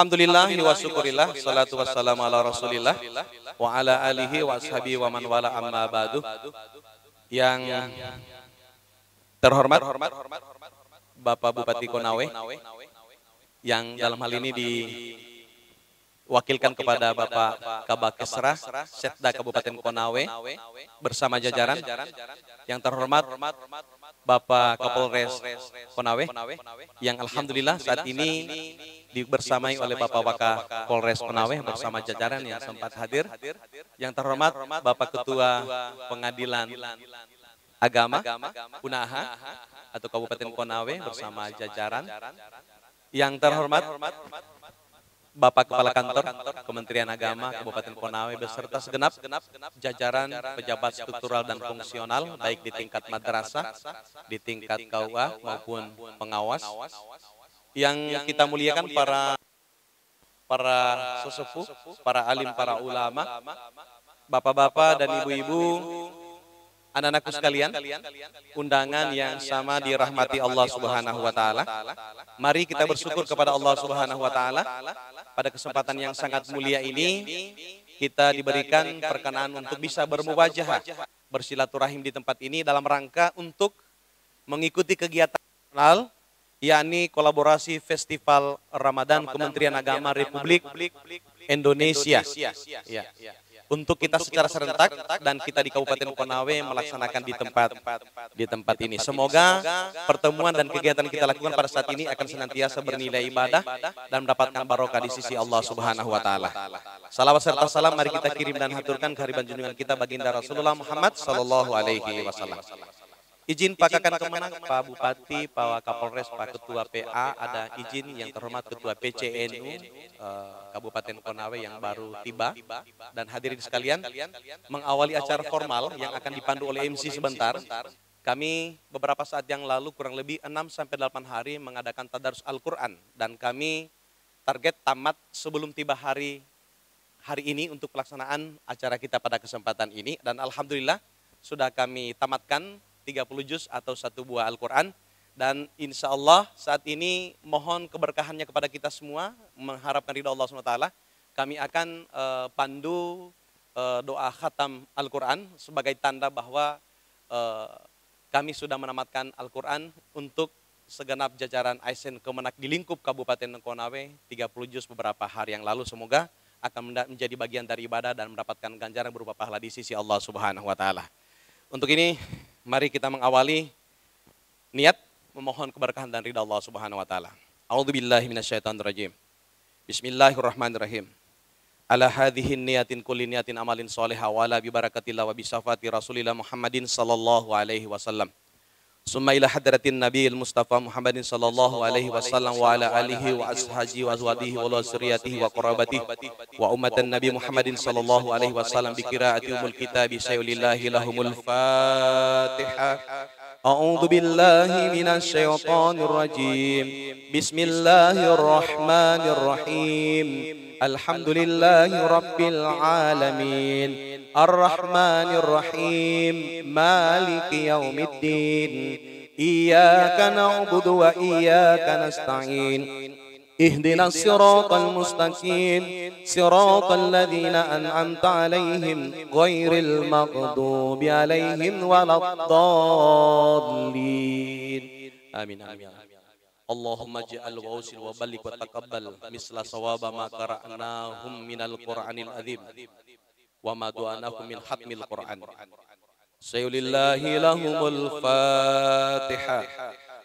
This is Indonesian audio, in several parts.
Alhamdulillah wa syukurillah salatu wassalamu ala Rasulillah wa ala alihi wa ashabi wa man wala amma ba'du. Yang terhormat Bapak Bupati Konawe yang dalam hal ini diwakilkan kepada Bapak Kabak Kesra, Setda Kabupaten Konawe bersama jajaran yang terhormat Bapak Kapolres Konawe yang alhamdulillah saat ini dibersamai oleh Bapak Waka Polres Konawe bersama jajaran yang sempat hadir. Yang terhormat Bapak Ketua Pengadilan Agama Punaha atau Kabupaten Konawe bersama jajaran. Yang terhormat Bapak Kepala Kantor Kementerian Agama Kabupaten Konawe beserta segenap jajaran pejabat struktural dan fungsional baik di tingkat madrasah, di tingkat KUA maupun pengawas yang kita muliakan para para sesepuh, para alim, para ulama, bapak-bapak dan ibu-ibu, anak-anakku sekalian, undangan yang sama dirahmati Allah Subhanahu wa taala. Mari kita bersyukur kepada Allah Subhanahu wa taala pada kesempatan yang sangat mulia ini kita diberikan perkenaan untuk bisa bermuwajah bersilaturahim di tempat ini dalam rangka untuk mengikuti kegiatan nasional yakni kolaborasi Festival Ramadan, Kementerian Agama Republik, Indonesia. Ya. Ya untuk kita secara serentak dan kita di Kabupaten Konawe melaksanakan di tempat di tempat ini. Semoga pertemuan dan kegiatan kita lakukan pada saat ini akan senantiasa bernilai ibadah dan mendapatkan barokah di sisi Allah Subhanahu wa taala. Salawat serta salam mari kita kirim dan haturkan kehadiran junjungan kita baginda Rasulullah Muhammad sallallahu alaihi wasallam. Izin Pak Kakan Kemenang, Pak Bupati, Pak Wakapolres, Pak Ketua PA, ada izin yang terhormat Ketua PCNU uh, eh, Kabupaten Konawe yang baru tiba dan hadirin sekalian mengawali acara formal yang akan dipandu oleh MC sebentar. Kami beberapa saat yang lalu kurang lebih 6 sampai 8 hari mengadakan tadarus Al-Qur'an dan kami target tamat sebelum tiba hari hari ini untuk pelaksanaan acara kita pada kesempatan ini dan alhamdulillah sudah kami tamatkan 30 juz atau satu buah Al-Quran. Dan insya Allah saat ini mohon keberkahannya kepada kita semua, mengharapkan ridha Allah SWT. Kami akan eh, pandu eh, doa khatam Al-Quran sebagai tanda bahwa eh, kami sudah menamatkan Al-Quran untuk segenap jajaran ASN e Kemenak di lingkup Kabupaten tiga 30 juz beberapa hari yang lalu. Semoga akan menjadi bagian dari ibadah dan mendapatkan ganjaran berupa pahala di sisi Allah Subhanahu wa taala. Untuk ini Mari kita mengawali niat memohon keberkahan dan ridha Allah Subhanahu wa taala. A'udzubillahi minasyaitonirrajim. Bismillahirrahmanirrahim. Ala hadhihi niyatin kulli niyatin amalin salihah wa la bi barakatillah wa bi syafaati Rasulillah Muhammadin sallallahu alaihi wasallam. ثم إلى حضرة النبي المصطفى محمد صلى الله عليه وسلم وعلى آله وأصحابه وأزواجه وذريته وقرابته وأمة النبي محمد صلى الله عليه وسلم بقراءة أم الكتاب شيء الله لهم الفاتحة أعوذ بالله من الشيطان الرجيم بسم الله الرحمن الرحيم الحمد لله رب العالمين الرحمن الرحيم مالك يوم الدين إياك نعبد وإياك نستعين اهدنا الصراط المستقيم صراط الذين أنعمت عليهم غير المغضوب عليهم ولا الضالين آمين آمين اللهم اجعل غوث وبلغ وتقبل مثل صواب ما قرأناهم من القرآن العظيم وما دعاناه من ختم القرآن سيول الله لهم الفاتحة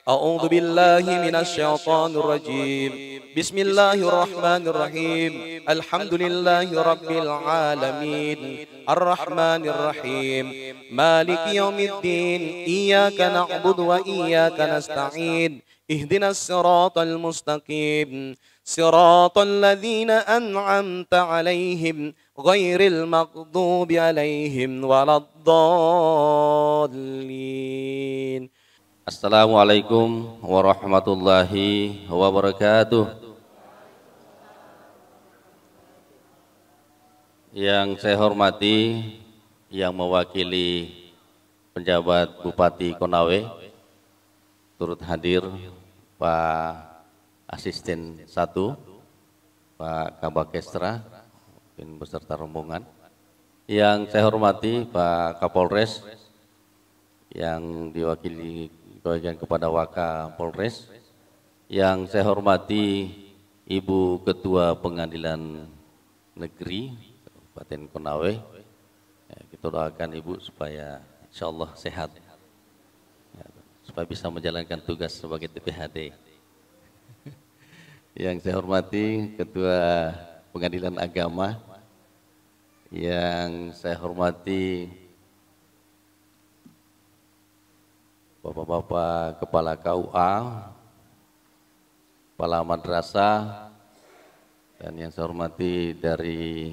أعوذ بالله من الشيطان الرجيم بسم الله الرحمن الرحيم الحمد لله رب العالمين الرحمن الرحيم مالك يوم الدين إياك نعبد وإياك نستعين اهدنا الصراط المستقيم صراط الذين أنعمت عليهم غير المغضوب عليهم ولا الضالين السلام عليكم ورحمة الله وبركاته Yang saya hormati yang mewakili penjabat Bupati Konawe turut hadir Pak asisten satu Pak Kabakestra mungkin beserta rombongan yang saya hormati Pak Kapolres yang diwakili bagian kepada Wakapolres yang saya hormati Ibu Ketua Pengadilan Negeri Kabupaten Konawe ya, kita doakan Ibu supaya insya Allah sehat ya, supaya bisa menjalankan tugas sebagai TPHD. Yang saya hormati Ketua Pengadilan Agama, yang saya hormati Bapak-bapak Kepala KUA, Kepala Madrasah, dan yang saya hormati dari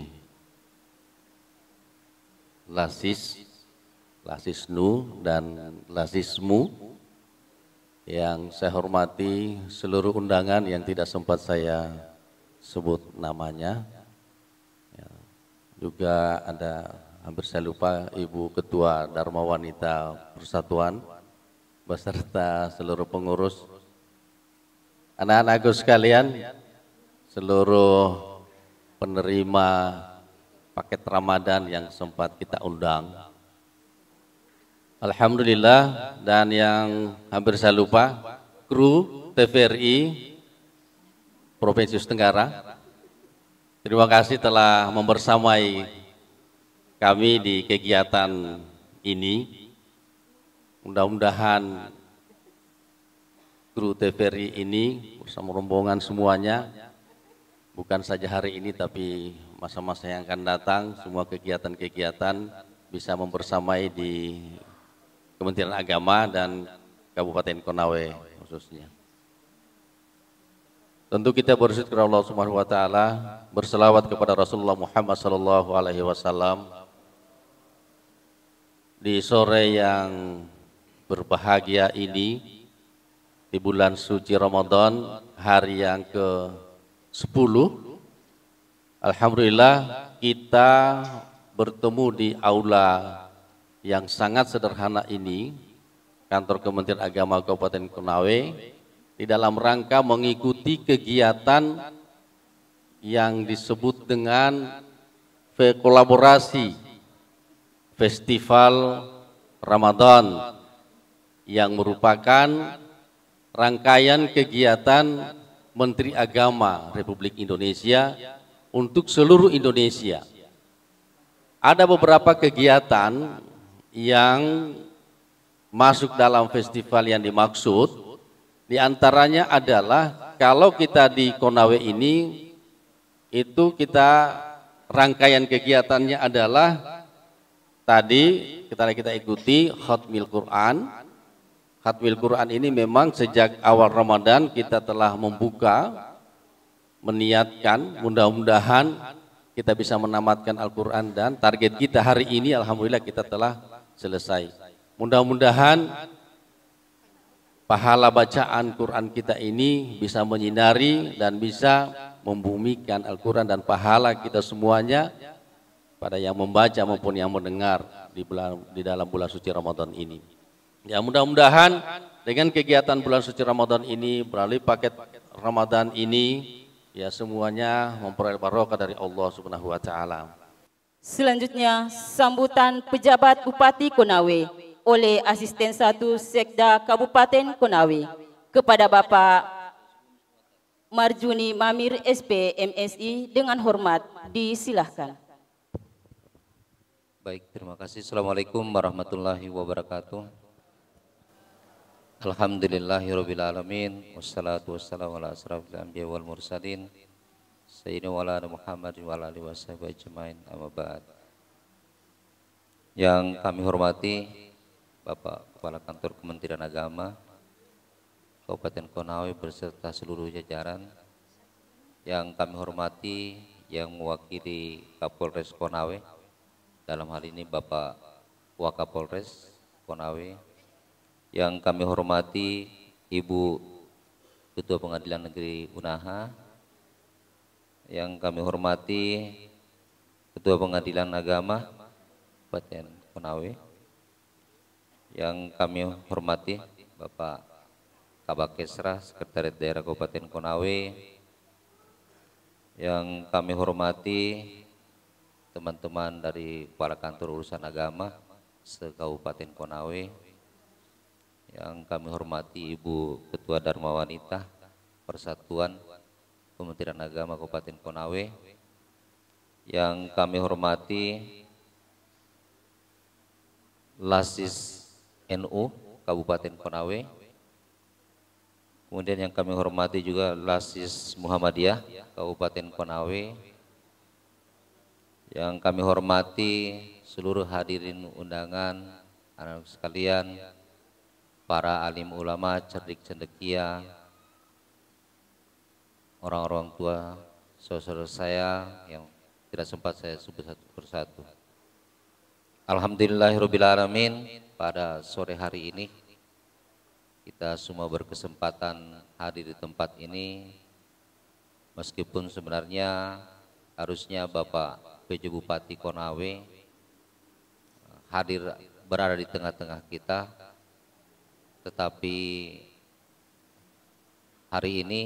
Lasis, Lasisnu dan Lasismu, yang saya hormati seluruh undangan yang tidak sempat saya sebut namanya. Ya. Juga ada hampir saya lupa Ibu Ketua Dharma Wanita Persatuan beserta seluruh pengurus anak-anakku sekalian seluruh penerima paket Ramadan yang sempat kita undang Alhamdulillah dan yang hampir saya lupa kru TVRI Provinsi Tenggara terima kasih telah membersamai kami di kegiatan ini mudah-mudahan kru TVRI ini bersama rombongan semuanya bukan saja hari ini tapi masa-masa yang akan datang semua kegiatan-kegiatan bisa membersamai di Kementerian Agama dan Kabupaten Konawe khususnya. Tentu kita bersyukur kepada Allah Subhanahu wa taala, berselawat kepada Rasulullah Muhammad sallallahu alaihi wasallam di sore yang berbahagia ini di bulan suci Ramadan hari yang ke-10 Alhamdulillah kita bertemu di aula yang sangat sederhana ini, kantor Kementerian Agama Kabupaten Konawe, di dalam rangka mengikuti kegiatan yang disebut dengan kolaborasi Festival Ramadan yang merupakan rangkaian kegiatan Menteri Agama Republik Indonesia untuk seluruh Indonesia. Ada beberapa kegiatan yang masuk dalam festival yang dimaksud di antaranya adalah kalau kita di Konawe ini itu kita rangkaian kegiatannya adalah tadi kita kita ikuti Khatmil Quran. Khatmil Quran ini memang sejak awal Ramadan kita telah membuka meniatkan mudah-mudahan kita bisa menamatkan Al-Quran dan target kita hari ini Alhamdulillah kita telah selesai. Mudah-mudahan pahala bacaan Quran kita ini bisa menyinari dan bisa membumikan Al-Quran dan pahala kita semuanya pada yang membaca maupun yang mendengar di, bulan, di dalam bulan suci Ramadan ini. Ya mudah-mudahan dengan kegiatan bulan suci Ramadan ini melalui paket Ramadan ini ya semuanya memperoleh barokah dari Allah Subhanahu wa taala. Selanjutnya, sambutan pejabat Bupati Konawe oleh Asisten 1 Sekda Kabupaten Konawe kepada Bapak Marjuni Mamir SP MSI dengan hormat disilahkan. Baik, terima kasih. Assalamualaikum warahmatullahi wabarakatuh. Alhamdulillahirrahmanirrahim. Wassalatu wassalamu ala asrafil anbiya wal mursalin. Sayyidina walana Muhammad wa ala alihi washabihi ajmain amma ba'd. Yang kami hormati Bapak Kepala Kantor Kementerian Agama Kabupaten Konawe beserta seluruh jajaran yang kami hormati yang mewakili Kapolres Konawe dalam hal ini Bapak Wakapolres Konawe yang kami hormati Ibu Ketua Pengadilan Negeri Unaha yang kami hormati Ketua Pengadilan Agama kabupaten Konawe yang kami hormati Bapak Kabak Kesra Sekretariat Daerah Kabupaten Konawe yang kami hormati teman-teman dari para kantor urusan agama se-Kabupaten Konawe yang kami hormati Ibu Ketua Dharma Wanita Persatuan Kementerian Agama Kabupaten Konawe yang kami hormati Lasis NU Kabupaten Konawe kemudian yang kami hormati juga Lasis Muhammadiyah Kabupaten Konawe yang kami hormati seluruh hadirin undangan anak sekalian para alim ulama cerdik cendekia orang-orang tua, saudara saya yang tidak sempat saya sebut satu persatu. Alhamdulillahirrabbilalamin pada sore hari ini kita semua berkesempatan hadir di tempat ini meskipun sebenarnya harusnya Bapak PJ Bupati Konawe eh, hadir berada di tengah-tengah kita tetapi hari ini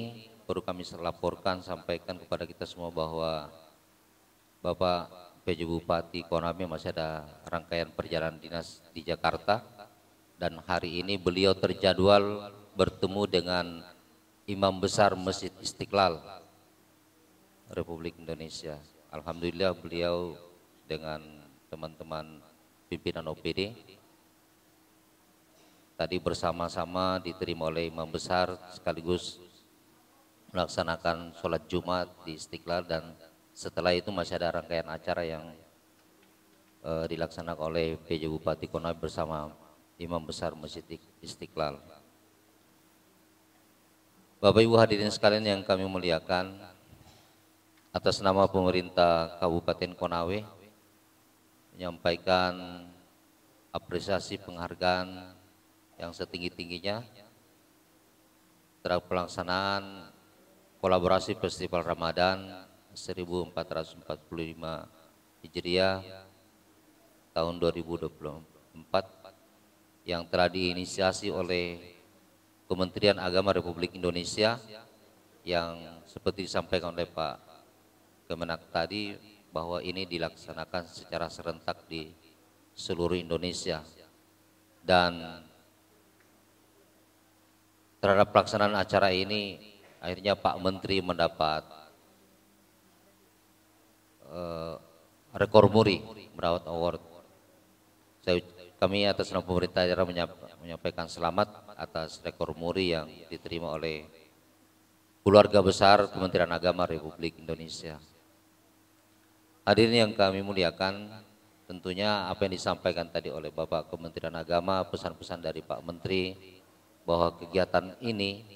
perlu kami laporkan sampaikan kepada kita semua bahwa Bapak PJ Bupati Konami masih ada rangkaian perjalanan dinas di Jakarta dan hari ini beliau terjadwal bertemu dengan Imam Besar Masjid Istiqlal Republik Indonesia. Alhamdulillah beliau dengan teman-teman pimpinan OPD tadi bersama-sama diterima oleh Imam Besar sekaligus melaksanakan sholat Jumat di Istiqlal dan setelah itu masih ada rangkaian acara yang uh, dilaksanakan oleh PJ Bupati Konawe bersama Imam Besar Masjid Istiqlal. Bapak Ibu hadirin sekalian yang kami muliakan, atas nama pemerintah Kabupaten Konawe menyampaikan apresiasi penghargaan yang setinggi-tingginya terhadap pelaksanaan kolaborasi Festival Ramadan 1445 Hijriah tahun 2024 yang telah diinisiasi oleh Kementerian Agama Republik Indonesia yang seperti disampaikan oleh Pak Kemenak tadi bahwa ini dilaksanakan secara serentak di seluruh Indonesia dan terhadap pelaksanaan acara ini akhirnya Pak Menteri mendapat uh, rekor muri merawat award saya kami atas nama pemerintah daerah menyampaikan selamat atas rekor muri yang diterima oleh keluarga besar Kementerian Agama Republik Indonesia. Hadirin yang kami muliakan, tentunya apa yang disampaikan tadi oleh Bapak Kementerian Agama, pesan-pesan dari Pak Menteri bahwa kegiatan ini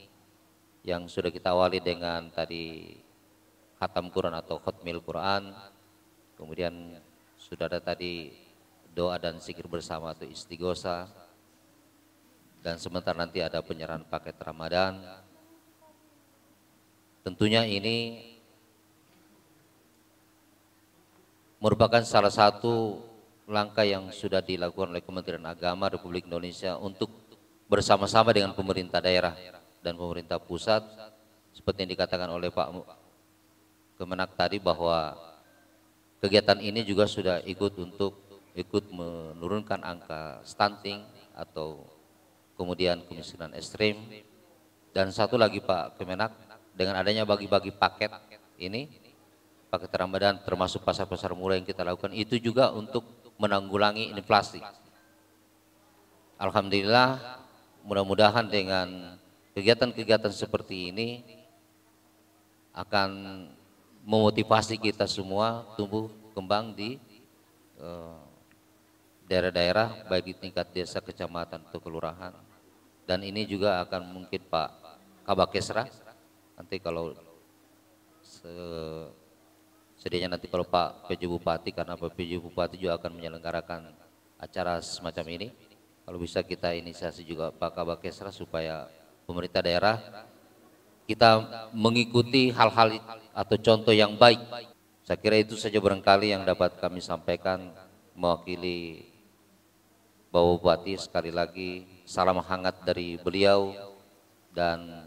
yang sudah kita awali dengan tadi khatam Quran atau khutmil Quran kemudian sudah ada tadi doa dan zikir bersama atau istighosa dan sebentar nanti ada penyerahan paket Ramadan tentunya ini merupakan salah satu langkah yang sudah dilakukan oleh Kementerian Agama Republik Indonesia untuk bersama-sama dengan pemerintah daerah dan pemerintah pusat seperti yang dikatakan oleh Pak Kemenak tadi bahwa kegiatan ini juga sudah ikut untuk ikut menurunkan angka stunting atau kemudian kemiskinan ekstrim dan satu lagi Pak Kemenak dengan adanya bagi-bagi paket ini paket Ramadan termasuk pasar-pasar murah yang kita lakukan itu juga untuk menanggulangi inflasi. Alhamdulillah mudah-mudahan dengan Kegiatan-kegiatan seperti ini akan memotivasi kita semua tumbuh kembang di eh, daerah-daerah baik di tingkat desa, kecamatan atau kelurahan. Dan ini juga akan mungkin Pak Kabakesra nanti kalau se sedianya nanti kalau Pak PJ Bupati karena Pak PJ Bupati juga akan menyelenggarakan acara semacam ini kalau bisa kita inisiasi juga Pak Kabakesra supaya pemerintah daerah kita mengikuti hal-hal atau contoh yang baik. Saya kira itu saja barangkali yang dapat kami sampaikan mewakili Bapak Bupati sekali lagi salam hangat dari beliau dan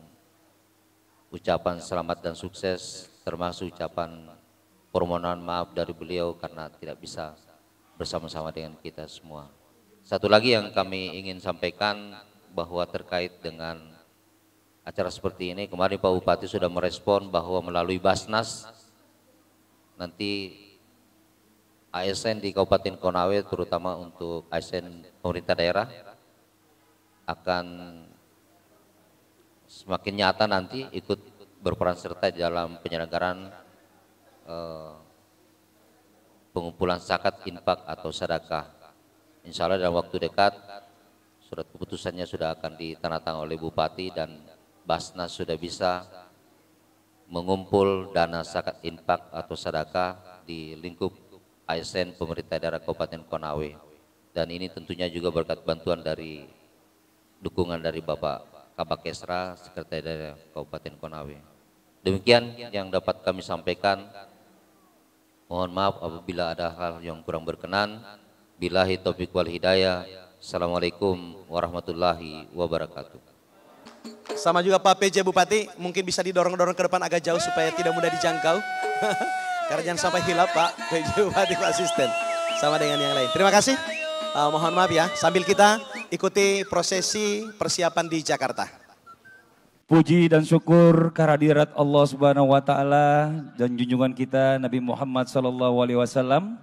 ucapan selamat dan sukses termasuk ucapan permohonan maaf dari beliau karena tidak bisa bersama-sama dengan kita semua. Satu lagi yang kami ingin sampaikan bahwa terkait dengan acara seperti ini. Kemarin Pak Bupati sudah merespon bahwa melalui Basnas nanti ASN di Kabupaten Konawe terutama untuk ASN pemerintah daerah akan semakin nyata nanti ikut berperan serta dalam penyelenggaraan eh, pengumpulan zakat infak atau sedekah. Insya Allah dalam waktu dekat surat keputusannya sudah akan ditandatangani oleh Bupati dan Basnas sudah bisa mengumpul dana zakat infak atau sedekah di lingkup ASN pemerintah daerah Kabupaten Konawe dan ini tentunya juga berkat bantuan dari dukungan dari Bapak Kabak Kesra Sekretaris Daerah Kabupaten Konawe demikian yang dapat kami sampaikan mohon maaf apabila ada hal yang kurang berkenan bilahi taufiq wal hidayah Assalamualaikum warahmatullahi wabarakatuh sama juga Pak PJ Bupati, mungkin bisa didorong-dorong ke depan agak jauh supaya tidak mudah dijangkau. Karena jangan sampai hilap Pak PJ Bupati Pak Asisten. Sama dengan yang lain. Terima kasih. Uh, mohon maaf ya, sambil kita ikuti prosesi persiapan di Jakarta. Puji dan syukur kehadirat Allah Subhanahu wa taala dan junjungan kita Nabi Muhammad sallallahu alaihi wasallam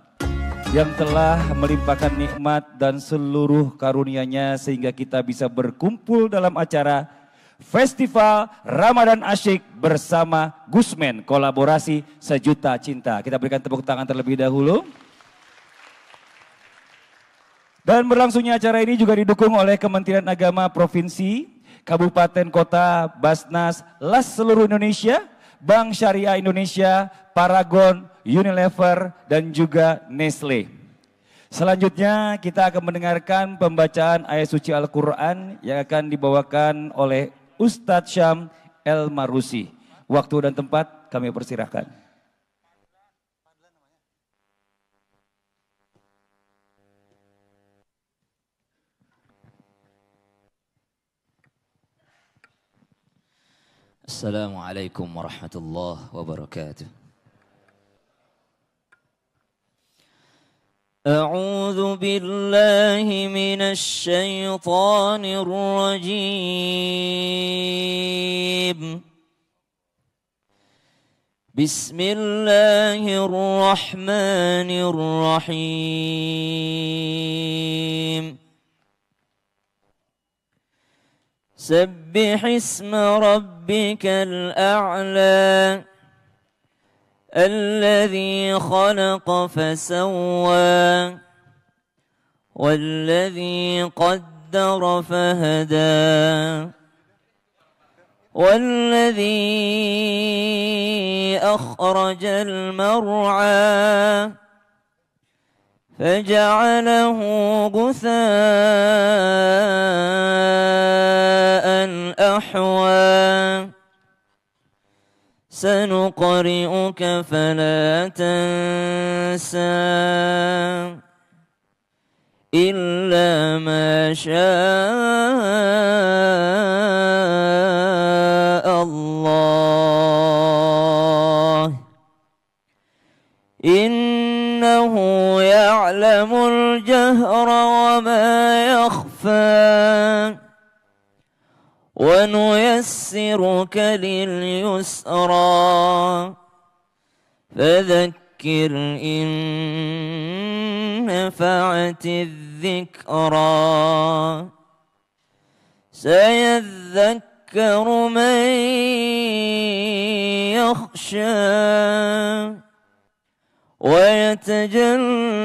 yang telah melimpahkan nikmat dan seluruh karunia-Nya sehingga kita bisa berkumpul dalam acara Festival Ramadan Asyik bersama Gusmen kolaborasi sejuta cinta. Kita berikan tepuk tangan terlebih dahulu. Dan berlangsungnya acara ini juga didukung oleh Kementerian Agama Provinsi, Kabupaten Kota, Basnas, LAS seluruh Indonesia, Bank Syariah Indonesia, Paragon, Unilever, dan juga Nestle. Selanjutnya kita akan mendengarkan pembacaan ayat suci Al-Quran yang akan dibawakan oleh Ustadz Syam El Marusi. Waktu dan tempat kami persilahkan. السلام عليكم ورحمة الله وبركاته أعوذ بالله من الشيطان الرجيم بسم الله الرحمن الرحيم سبح اسم ربك الأعلى الذي خلق فسوى والذي قدر فهدى والذي أخرج المرعى فجعله غثاء أحوى سنقرئك فلا تنسى إلا ما شاء إنه يعلم الجهر وما يخفى ونيسرك لليسرى فذكر إن نفعت الذكرى سيذكر من يخشى ويتجنبها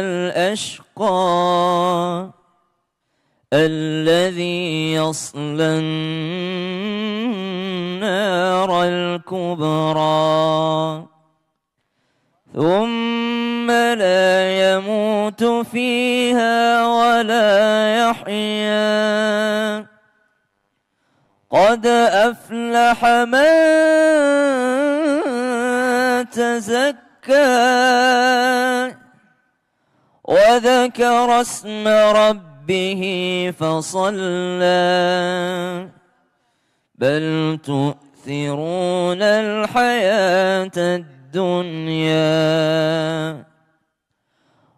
الأشقى الذي يصلى النار الكبرى ثم لا يموت فيها ولا يحيا قد أفلح من تزكى وذكر اسم ربه فصلى بل تؤثرون الحياة الدنيا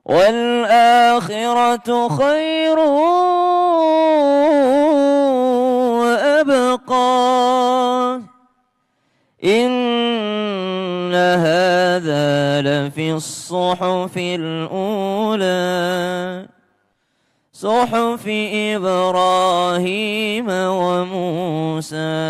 والآخرة خير وأبقى إن في الصحف الأولى صحف إبراهيم وموسى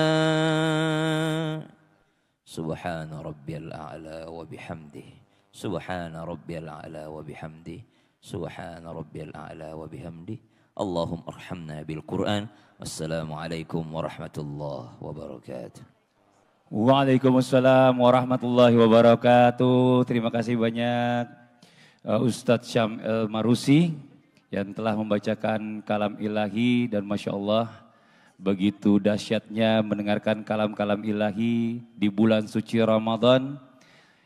سبحان ربي الأعلى وبحمده سبحان ربي الأعلى وبحمده سبحان ربي الأعلى وبحمده اللهم ارحمنا بالقرآن والسلام عليكم ورحمة الله وبركاته Waalaikumsalam warahmatullahi wabarakatuh. Terima kasih banyak eh, Ustadz Syam El Marusi yang telah membacakan kalam ilahi dan Masya Allah begitu dahsyatnya mendengarkan kalam-kalam ilahi di bulan suci Ramadan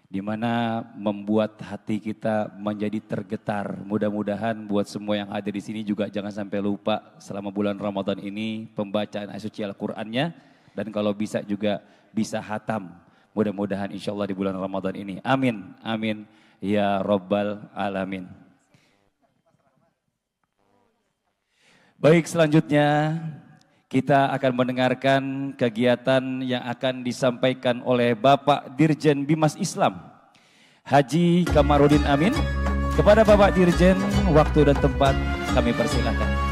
di mana membuat hati kita menjadi tergetar. Mudah-mudahan buat semua yang ada di sini juga jangan sampai lupa selama bulan Ramadan ini pembacaan ayat suci Al-Qur'annya dan kalau bisa juga bisa hatam. Mudah-mudahan insya Allah di bulan Ramadan ini. Amin, amin. Ya Robbal Alamin. Baik selanjutnya kita akan mendengarkan kegiatan yang akan disampaikan oleh Bapak Dirjen Bimas Islam Haji Kamarudin Amin. Kepada Bapak Dirjen, waktu dan tempat kami persilahkan.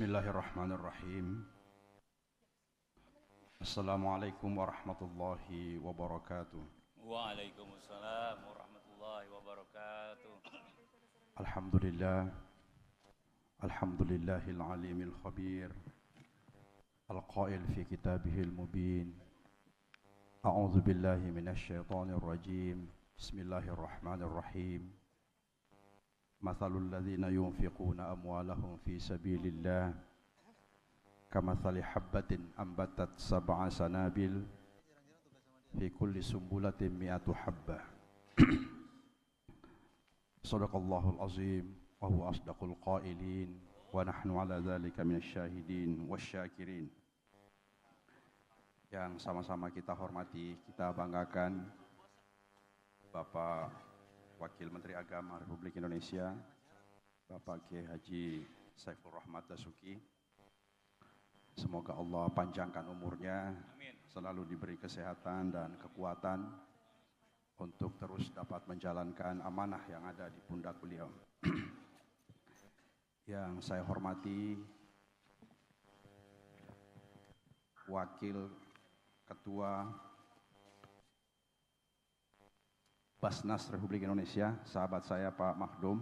Bismillahirrahmanirrahim. Assalamualaikum warahmatullahi wabarakatuh. Waalaikumsalam warahmatullahi wabarakatuh. Alhamdulillah. Alhamdulillahil alimil khabir. Al-qail fi kitabihil mubin. A'udzu billahi minasy syaithanir rajim. Bismillahirrahmanirrahim. مثل الذين ينفقون أموالهم في سبيل الله كمثل حبة أنبتت سبع سنابل في كل سنبلة مئة حبة صدق الله العظيم وهو أصدق القائلين ونحن على ذلك من الشاهدين والشاكرين yang sama-sama kita hormati, kita banggakan Bapak Wakil Menteri Agama Republik Indonesia, Bapak Kiai Haji Saiful Rahmat Dasuki. Semoga Allah panjangkan umurnya, selalu diberi kesehatan dan kekuatan untuk terus dapat menjalankan amanah yang ada di pundak beliau. yang saya hormati Wakil Ketua Basnas Republik Indonesia, sahabat saya Pak Mahdum,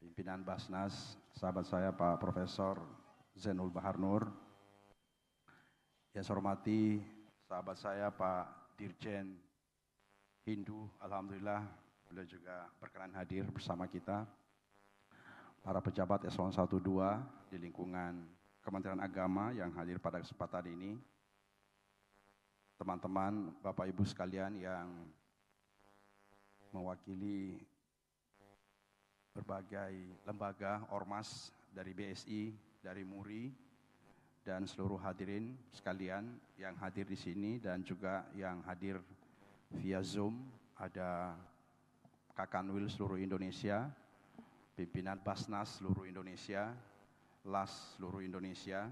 pimpinan Basnas, sahabat saya Pak Profesor Zenul Baharnur, Nur, yang saya hormati sahabat saya Pak Dirjen Hindu, Alhamdulillah beliau juga berkenan hadir bersama kita, para pejabat Eselon 12 di lingkungan Kementerian Agama yang hadir pada kesempatan ini, teman-teman, Bapak Ibu sekalian yang mewakili berbagai lembaga ormas dari BSI, dari MURI, dan seluruh hadirin sekalian yang hadir di sini dan juga yang hadir via Zoom ada Kakanwil seluruh Indonesia, pimpinan Basnas seluruh Indonesia, LAS seluruh Indonesia,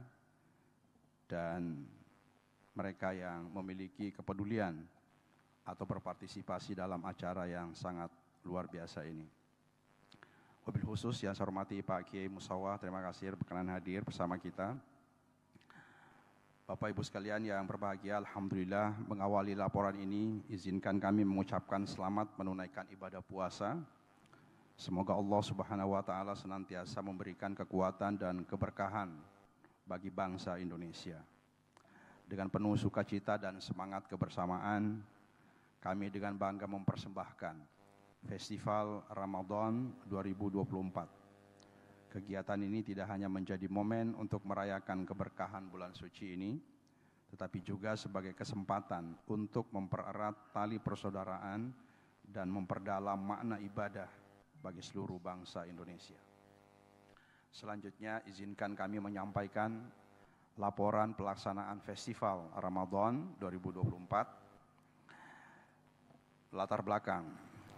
dan mereka yang memiliki kepedulian atau berpartisipasi dalam acara yang sangat luar biasa ini. Wabil khusus yang saya hormati Pak Kiai Musawa, terima kasih berkenan hadir bersama kita. Bapak Ibu sekalian yang berbahagia, Alhamdulillah mengawali laporan ini, izinkan kami mengucapkan selamat menunaikan ibadah puasa. Semoga Allah Subhanahu wa taala senantiasa memberikan kekuatan dan keberkahan bagi bangsa Indonesia. Dengan penuh sukacita dan semangat kebersamaan, kami dengan bangga mempersembahkan Festival Ramadan 2024. Kegiatan ini tidak hanya menjadi momen untuk merayakan keberkahan bulan suci ini, tetapi juga sebagai kesempatan untuk mempererat tali persaudaraan dan memperdalam makna ibadah bagi seluruh bangsa Indonesia. Selanjutnya izinkan kami menyampaikan laporan pelaksanaan Festival Ramadan 2024 Latar belakang.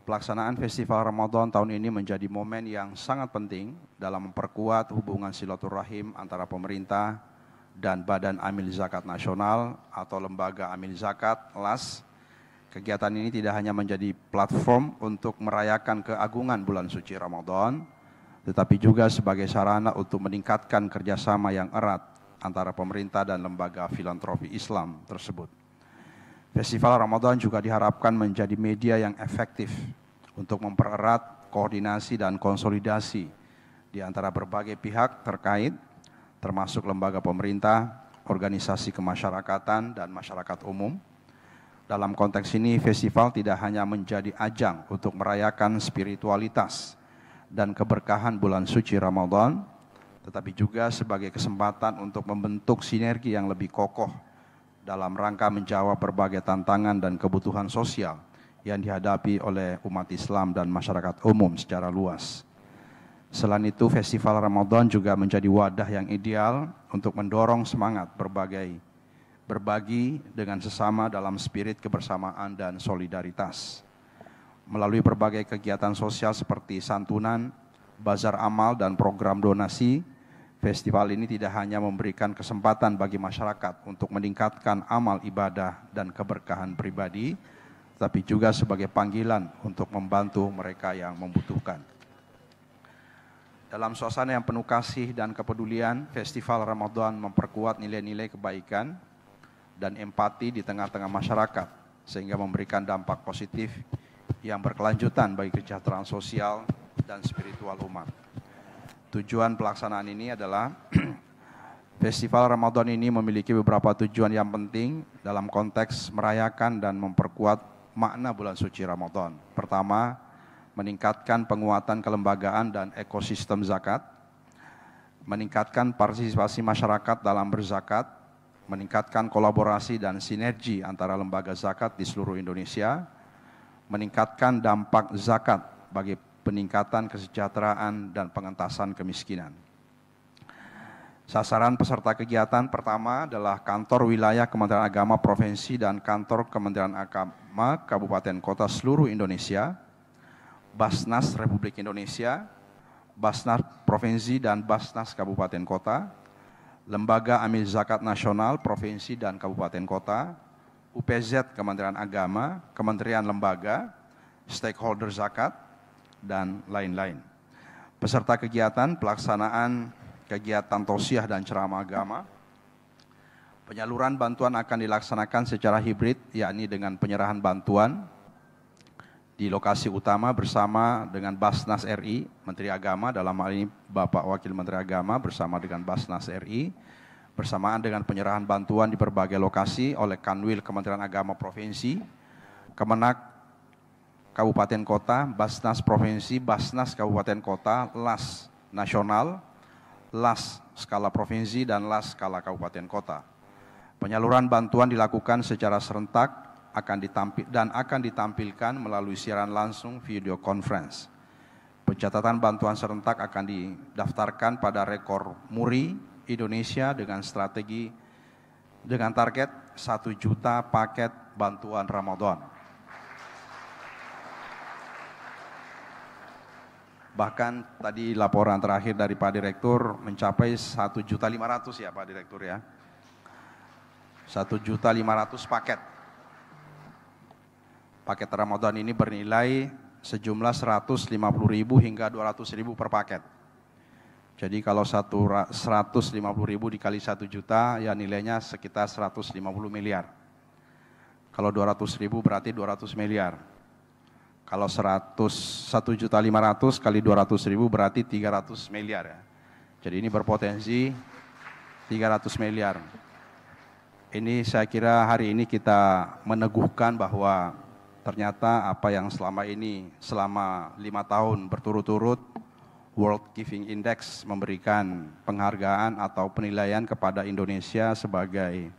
Pelaksanaan festival Ramadan tahun ini menjadi momen yang sangat penting dalam memperkuat hubungan silaturahim antara pemerintah dan Badan Amil Zakat Nasional atau Lembaga Amil Zakat LAS. Kegiatan ini tidak hanya menjadi platform untuk merayakan keagungan bulan suci Ramadan, tetapi juga sebagai sarana untuk meningkatkan kerjasama yang erat antara pemerintah dan lembaga filantropi Islam tersebut. Festival Ramadan juga diharapkan menjadi media yang efektif untuk mempererat koordinasi dan konsolidasi di antara berbagai pihak terkait termasuk lembaga pemerintah, organisasi kemasyarakatan dan masyarakat umum. Dalam konteks ini festival tidak hanya menjadi ajang untuk merayakan spiritualitas dan keberkahan bulan suci Ramadan, tetapi juga sebagai kesempatan untuk membentuk sinergi yang lebih kokoh dalam rangka menjawab berbagai tantangan dan kebutuhan sosial yang dihadapi oleh umat Islam dan masyarakat umum secara luas. Selain itu, festival Ramadan juga menjadi wadah yang ideal untuk mendorong semangat berbagai berbagi dengan sesama dalam spirit kebersamaan dan solidaritas. Melalui berbagai kegiatan sosial seperti santunan, bazar amal dan program donasi, Festival ini tidak hanya memberikan kesempatan bagi masyarakat untuk meningkatkan amal ibadah dan keberkahan pribadi, tapi juga sebagai panggilan untuk membantu mereka yang membutuhkan. Dalam suasana yang penuh kasih dan kepedulian, festival Ramadan memperkuat nilai-nilai kebaikan dan empati di tengah-tengah masyarakat, sehingga memberikan dampak positif yang berkelanjutan bagi kesejahteraan sosial dan spiritual umat. Tujuan pelaksanaan ini adalah Festival Ramadan ini memiliki beberapa tujuan yang penting dalam konteks merayakan dan memperkuat makna bulan suci Ramadan. Pertama, meningkatkan penguatan kelembagaan dan ekosistem zakat, meningkatkan partisipasi masyarakat dalam berzakat, meningkatkan kolaborasi dan sinergi antara lembaga zakat di seluruh Indonesia, meningkatkan dampak zakat bagi peningkatan kesejahteraan dan pengentasan kemiskinan. Sasaran peserta kegiatan pertama adalah kantor wilayah Kementerian Agama Provinsi dan kantor Kementerian Agama Kabupaten Kota seluruh Indonesia, Basnas Republik Indonesia, Basnas Provinsi dan Basnas Kabupaten Kota, Lembaga Amil Zakat Nasional Provinsi dan Kabupaten Kota, UPZ Kementerian Agama, Kementerian Lembaga, stakeholder zakat, dan lain-lain. Peserta kegiatan pelaksanaan kegiatan tausiah dan ceramah agama. Penyaluran bantuan akan dilaksanakan secara hibrid, yakni dengan penyerahan bantuan di lokasi utama bersama dengan Basnas RI, Menteri Agama, dalam hal ini Bapak Wakil Menteri Agama bersama dengan Basnas RI, bersamaan dengan penyerahan bantuan di berbagai lokasi oleh Kanwil Kementerian Agama Provinsi, Kemenak kabupaten kota, Basnas provinsi, Basnas kabupaten kota, LAS nasional, LAS skala provinsi dan LAS skala kabupaten kota. Penyaluran bantuan dilakukan secara serentak akan ditampil dan akan ditampilkan melalui siaran langsung video conference. Pencatatan bantuan serentak akan didaftarkan pada rekor MURI Indonesia dengan strategi dengan target 1 juta paket bantuan Ramadan. Bahkan tadi laporan terakhir dari Pak Direktur mencapai 1.500 ya Pak Direktur ya. 1.500 paket. Paket Ramadan ini bernilai sejumlah 150.000 hingga 200.000 per paket. Jadi kalau 150.000 dikali 1 juta ya nilainya sekitar 150 miliar. Kalau 200.000 berarti 200 miliar. Kalau 100, 1 juta 500 kali 200 ribu berarti 300 miliar ya. Jadi ini berpotensi 300 miliar. Ini saya kira hari ini kita meneguhkan bahwa ternyata apa yang selama ini, selama lima tahun berturut-turut, World Giving Index memberikan penghargaan atau penilaian kepada Indonesia sebagai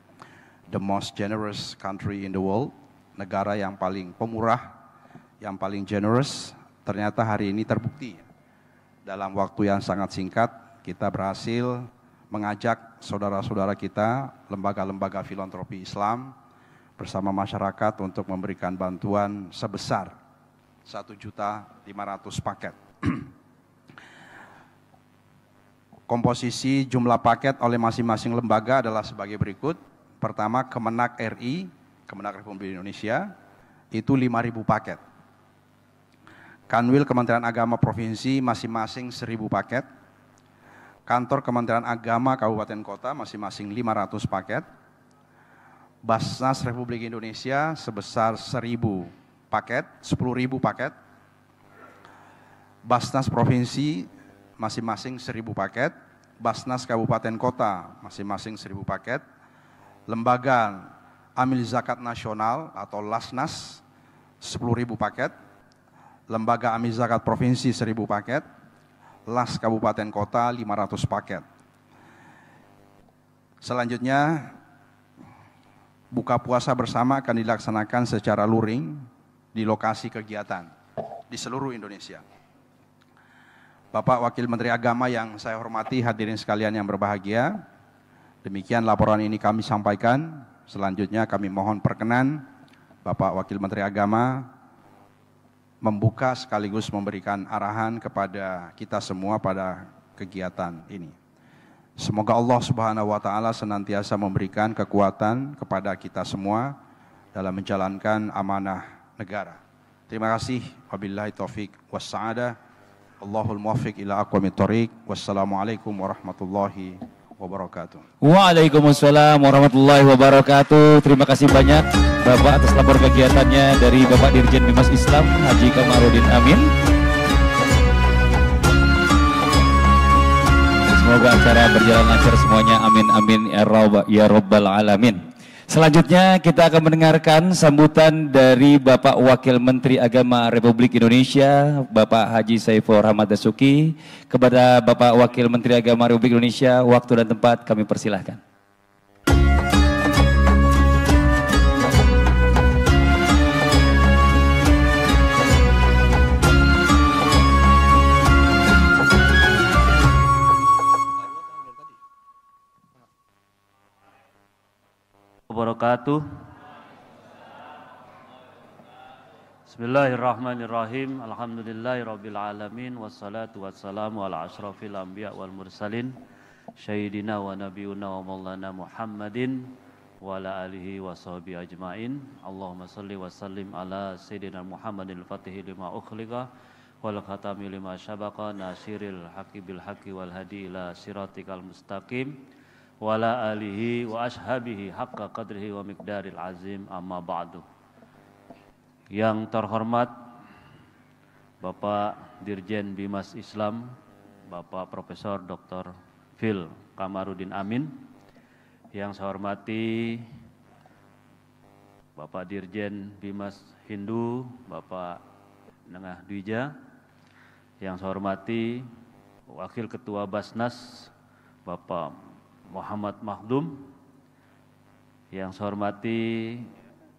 the most generous country in the world, negara yang paling pemurah yang paling generous ternyata hari ini terbukti. Dalam waktu yang sangat singkat kita berhasil mengajak saudara-saudara kita, lembaga-lembaga filantropi Islam bersama masyarakat untuk memberikan bantuan sebesar 1.500 paket. Komposisi jumlah paket oleh masing-masing lembaga adalah sebagai berikut. Pertama, Kemenak RI, Kemenak Republik Indonesia, itu 5.000 paket Kanwil Kementerian Agama Provinsi masing-masing 1000 paket. Kantor Kementerian Agama Kabupaten Kota masing-masing 500 paket. Basnas Republik Indonesia sebesar 1000 paket, 10.000 paket. Basnas Provinsi masing-masing 1000 paket. Basnas Kabupaten Kota masing-masing 1000 paket. Lembaga Amil Zakat Nasional atau Lasnas 10.000 paket Lembaga Amil Zakat Provinsi 1000 paket, LAS Kabupaten Kota 500 paket. Selanjutnya, buka puasa bersama akan dilaksanakan secara luring di lokasi kegiatan di seluruh Indonesia. Bapak Wakil Menteri Agama yang saya hormati hadirin sekalian yang berbahagia, demikian laporan ini kami sampaikan. Selanjutnya kami mohon perkenan Bapak Wakil Menteri Agama membuka sekaligus memberikan arahan kepada kita semua pada kegiatan ini. Semoga Allah Subhanahu wa taala senantiasa memberikan kekuatan kepada kita semua dalam menjalankan amanah negara. Terima kasih. Wabillahi taufik Wassalamualaikum warahmatullahi wabarakatuh wabarakatuh. Waalaikumsalam warahmatullahi wabarakatuh. Terima kasih banyak Bapak atas laporan kegiatannya dari Bapak Dirjen Bimas Islam Haji Kamarudin Amin. Semoga acara berjalan lancar semuanya. Amin amin ya, ya rabbal alamin. Selanjutnya kita akan mendengarkan sambutan dari Bapak Wakil Menteri Agama Republik Indonesia, Bapak Haji Saiful Rahmat Dasuki. Kepada Bapak Wakil Menteri Agama Republik Indonesia, waktu dan tempat kami persilahkan. wabarakatuh. Bismillahirrahmanirrahim. Alhamdulillahirabbil alamin wassalatu wassalamu ala asyrafil anbiya wal mursalin sayyidina wa nabiyuna wa maulana Muhammadin wa ala alihi wa sahbihi ajmain. Allahumma salli wa sallim ala sayyidina Muhammadil fatih lima ukhliqa wal khatami lima syabaqa nasiril haqqi bil haqqi wal hadi ila siratikal mustaqim. Wala alihi wa ashabihi haqqa qadrihi wa miqdaril azim amma ba'du. yang terhormat Bapak Dirjen Bimas Islam Bapak Profesor Dr. Phil Kamarudin Amin yang saya hormati Bapak Dirjen Bimas Hindu Bapak Nengah Dwija yang saya hormati Wakil Ketua Basnas Bapak Muhammad Mahdum yang saya hormati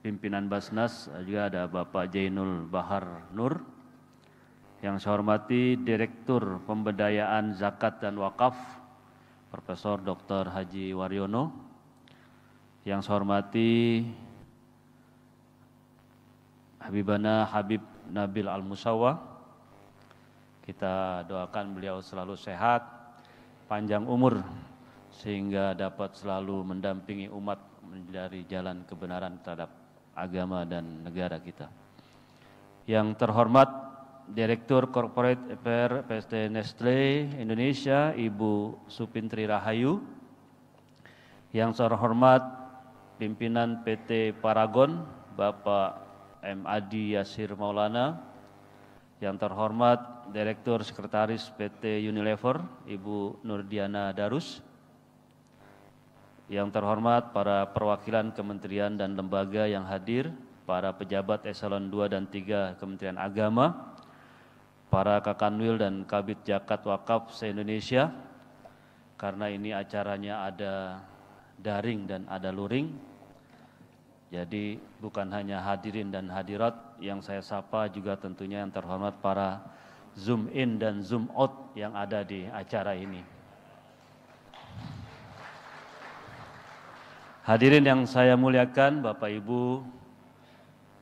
pimpinan Basnas juga ada Bapak Jainul Bahar Nur yang saya hormati Direktur Pemberdayaan Zakat dan Wakaf Profesor Dr. Haji Waryono yang saya hormati Habibana Habib Nabil Al-Musawa kita doakan beliau selalu sehat panjang umur sehingga dapat selalu mendampingi umat dari jalan kebenaran terhadap agama dan negara kita. Yang terhormat Direktur Corporate Affair PT Nestle Indonesia, Ibu Supintri Rahayu. Yang terhormat pimpinan PT Paragon, Bapak M. Adi Yasir Maulana. Yang terhormat Direktur Sekretaris PT Unilever, Ibu Nurdiana Darus yang terhormat para perwakilan kementerian dan lembaga yang hadir, para pejabat eselon 2 dan 3 Kementerian Agama, para Kakanwil dan Kabit Jakat Wakaf se-Indonesia, karena ini acaranya ada daring dan ada luring, jadi bukan hanya hadirin dan hadirat yang saya sapa juga tentunya yang terhormat para zoom in dan zoom out yang ada di acara ini. Hadirin yang saya muliakan, Bapak Ibu,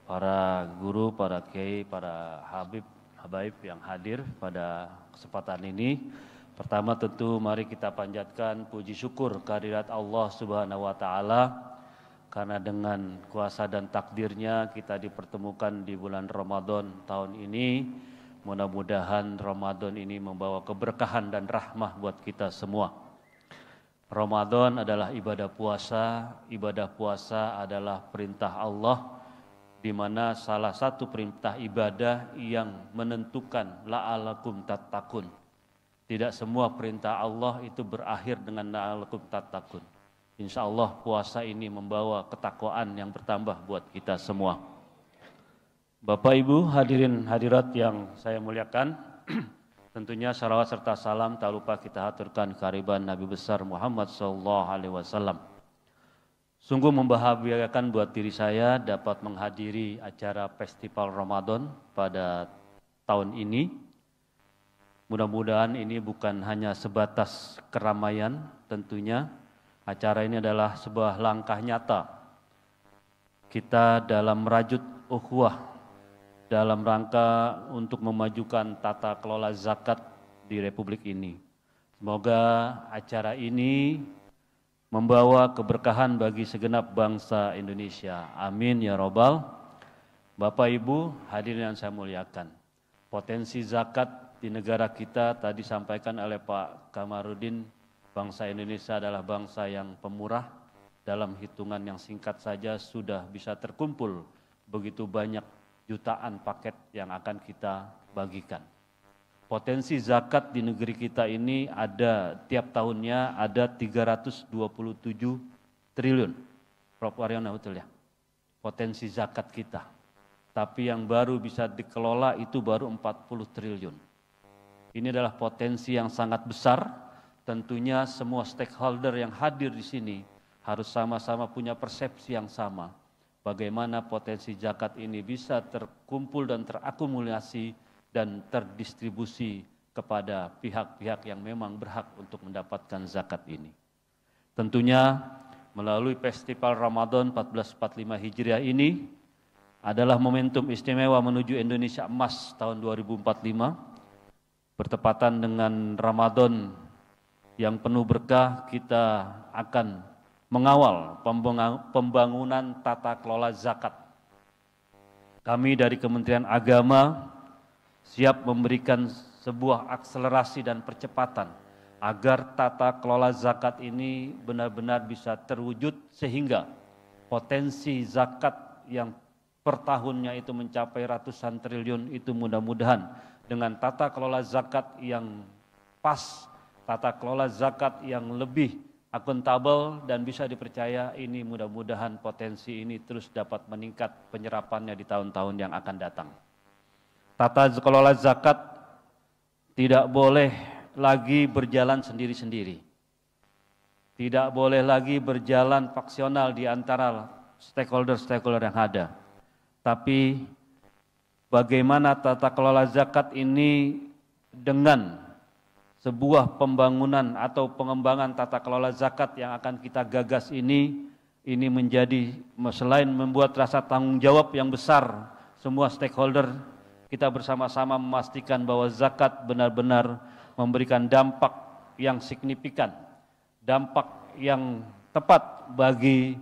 para guru, para kiai, para habib, habaib yang hadir pada kesempatan ini. Pertama tentu mari kita panjatkan puji syukur kehadirat Allah Subhanahu wa taala karena dengan kuasa dan takdirnya kita dipertemukan di bulan Ramadan tahun ini. Mudah-mudahan Ramadan ini membawa keberkahan dan rahmah buat kita semua. Ramadan adalah ibadah puasa, ibadah puasa adalah perintah Allah di mana salah satu perintah ibadah yang menentukan la'alakum tattaqun. Tidak semua perintah Allah itu berakhir dengan la'alakum tattaqun. Insya Allah puasa ini membawa ketakwaan yang bertambah buat kita semua. Bapak Ibu hadirin hadirat yang saya muliakan, Tentunya salawat serta salam tak lupa kita haturkan kariban Nabi besar Muhammad sallallahu alaihi wasallam. Sungguh membahagiakan buat diri saya dapat menghadiri acara Festival Ramadan pada tahun ini. Mudah-mudahan ini bukan hanya sebatas keramaian tentunya. Acara ini adalah sebuah langkah nyata kita dalam merajut ukhuwah dalam rangka untuk memajukan tata kelola zakat di Republik ini. Semoga acara ini membawa keberkahan bagi segenap bangsa Indonesia. Amin ya robbal. Bapak Ibu hadirin yang saya muliakan. Potensi zakat di negara kita tadi sampaikan oleh Pak Kamarudin, bangsa Indonesia adalah bangsa yang pemurah. Dalam hitungan yang singkat saja sudah bisa terkumpul begitu banyak jutaan paket yang akan kita bagikan. Potensi zakat di negeri kita ini ada tiap tahunnya ada 327 triliun. Prof. betul ya. Potensi zakat kita. Tapi yang baru bisa dikelola itu baru 40 triliun. Ini adalah potensi yang sangat besar. Tentunya semua stakeholder yang hadir di sini harus sama-sama punya persepsi yang sama bagaimana potensi zakat ini bisa terkumpul dan terakumulasi dan terdistribusi kepada pihak-pihak yang memang berhak untuk mendapatkan zakat ini. Tentunya melalui festival Ramadan 1445 Hijriah ini adalah momentum istimewa menuju Indonesia Emas tahun 2045 bertepatan dengan Ramadan yang penuh berkah kita akan mengawal pembangunan tata kelola zakat. Kami dari Kementerian Agama siap memberikan sebuah akselerasi dan percepatan agar tata kelola zakat ini benar-benar bisa terwujud sehingga potensi zakat yang per tahunnya itu mencapai ratusan triliun itu mudah-mudahan dengan tata kelola zakat yang pas, tata kelola zakat yang lebih akuntabel dan bisa dipercaya ini mudah-mudahan potensi ini terus dapat meningkat penyerapannya di tahun-tahun yang akan datang. Tata kelola zakat tidak boleh lagi berjalan sendiri-sendiri. Tidak boleh lagi berjalan faksional di antara stakeholder-stakeholder yang ada. Tapi bagaimana tata kelola zakat ini dengan sebuah pembangunan atau pengembangan tata kelola zakat yang akan kita gagas ini ini menjadi selain membuat rasa tanggung jawab yang besar semua stakeholder kita bersama-sama memastikan bahwa zakat benar-benar memberikan dampak yang signifikan dampak yang tepat bagi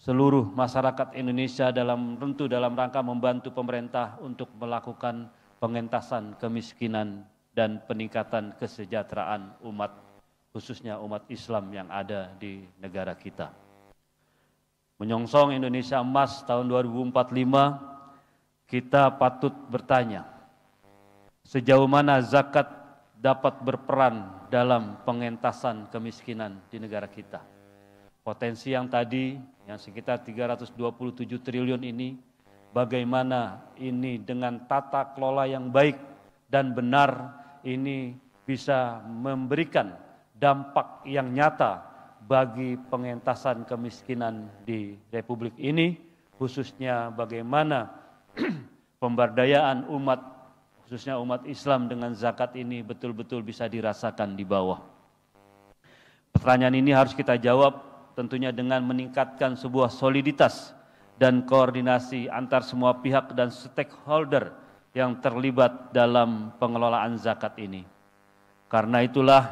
seluruh masyarakat Indonesia dalam tentu dalam rangka membantu pemerintah untuk melakukan pengentasan kemiskinan dan peningkatan kesejahteraan umat khususnya umat Islam yang ada di negara kita. Menyongsong Indonesia Emas tahun 2045, kita patut bertanya, sejauh mana zakat dapat berperan dalam pengentasan kemiskinan di negara kita. Potensi yang tadi, yang sekitar 327 triliun ini, bagaimana ini dengan tata kelola yang baik dan benar ini bisa memberikan dampak yang nyata bagi pengentasan kemiskinan di Republik ini, khususnya bagaimana pemberdayaan umat, khususnya umat Islam dengan zakat ini betul-betul bisa dirasakan di bawah. Pertanyaan ini harus kita jawab tentunya dengan meningkatkan sebuah soliditas dan koordinasi antar semua pihak dan stakeholder yang terlibat dalam pengelolaan zakat ini. Karena itulah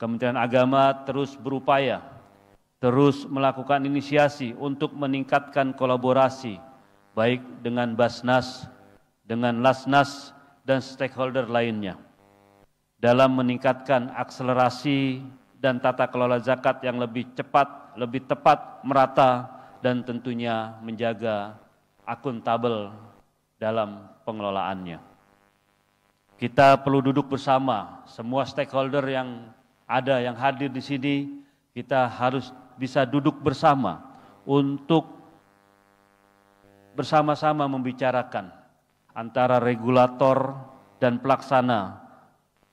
Kementerian Agama terus berupaya, terus melakukan inisiasi untuk meningkatkan kolaborasi baik dengan Basnas, dengan Lasnas, dan stakeholder lainnya dalam meningkatkan akselerasi dan tata kelola zakat yang lebih cepat, lebih tepat, merata, dan tentunya menjaga akuntabel dalam pengelolaannya. Kita perlu duduk bersama, semua stakeholder yang ada yang hadir di sini, kita harus bisa duduk bersama untuk bersama-sama membicarakan antara regulator dan pelaksana.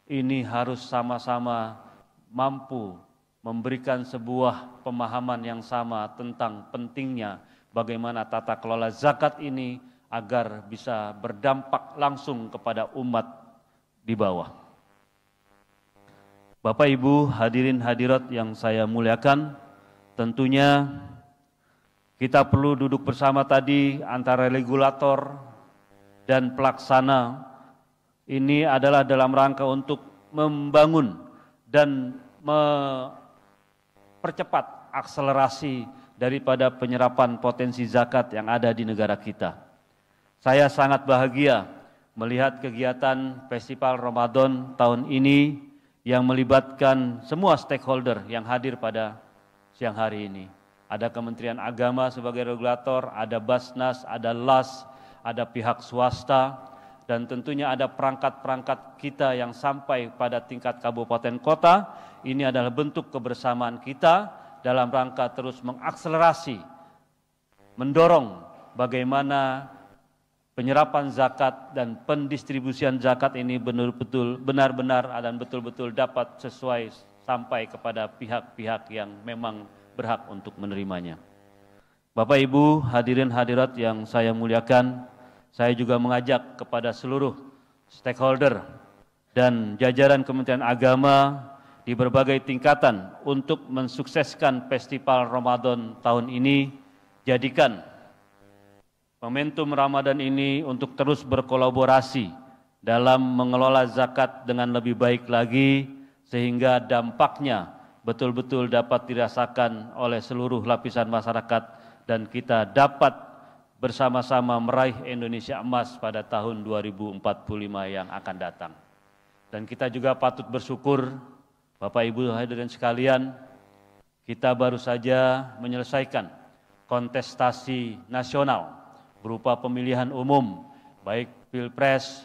Ini harus sama-sama mampu memberikan sebuah pemahaman yang sama tentang pentingnya bagaimana tata kelola zakat ini agar bisa berdampak langsung kepada umat di bawah. Bapak Ibu hadirin hadirat yang saya muliakan, tentunya kita perlu duduk bersama tadi antara regulator dan pelaksana. Ini adalah dalam rangka untuk membangun dan mempercepat akselerasi daripada penyerapan potensi zakat yang ada di negara kita. Saya sangat bahagia melihat kegiatan Festival Ramadan tahun ini yang melibatkan semua stakeholder yang hadir pada siang hari ini. Ada Kementerian Agama sebagai regulator, ada Basnas, ada LAS, ada pihak swasta, dan tentunya ada perangkat-perangkat kita yang sampai pada tingkat kabupaten kota. Ini adalah bentuk kebersamaan kita dalam rangka terus mengakselerasi, mendorong bagaimana penyerapan zakat dan pendistribusian zakat ini benar-betul benar-benar dan betul-betul dapat sesuai sampai kepada pihak-pihak yang memang berhak untuk menerimanya. Bapak Ibu, hadirin hadirat yang saya muliakan, saya juga mengajak kepada seluruh stakeholder dan jajaran Kementerian Agama di berbagai tingkatan untuk mensukseskan festival Ramadan tahun ini jadikan momentum Ramadan ini untuk terus berkolaborasi dalam mengelola zakat dengan lebih baik lagi sehingga dampaknya betul-betul dapat dirasakan oleh seluruh lapisan masyarakat dan kita dapat bersama-sama meraih Indonesia emas pada tahun 2045 yang akan datang. Dan kita juga patut bersyukur Bapak Ibu hadirin sekalian, kita baru saja menyelesaikan kontestasi nasional berupa pemilihan umum, baik pilpres,